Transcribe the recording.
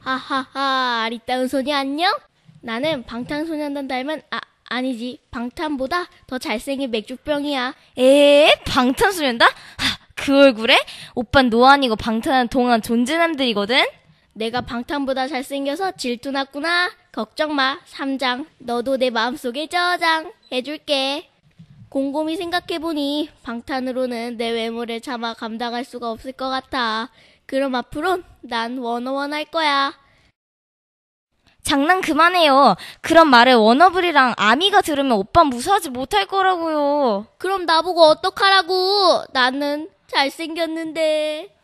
하하하 아리따운 소녀 안녕? 나는 방탄소년단 닮은 아 아니지 방탄보다 더 잘생긴 맥주병이야. 에 방탄소년단? 하, 그 얼굴에? 오빤 노안이고 방탄은 동안 존재남들이거든. 내가 방탄보다 잘생겨서 질투났구나. 걱정 마 삼장 너도 내 마음속에 저장 해줄게. 곰곰이 생각해보니 방탄으로는 내 외모를 참아 감당할 수가 없을 것 같아. 그럼 앞으론 난 워너원 할 거야. 장난 그만해요. 그런 말을 워너블이랑 아미가 들으면 오빠 무서워하지 못할 거라고요. 그럼 나보고 어떡하라고. 나는 잘생겼는데.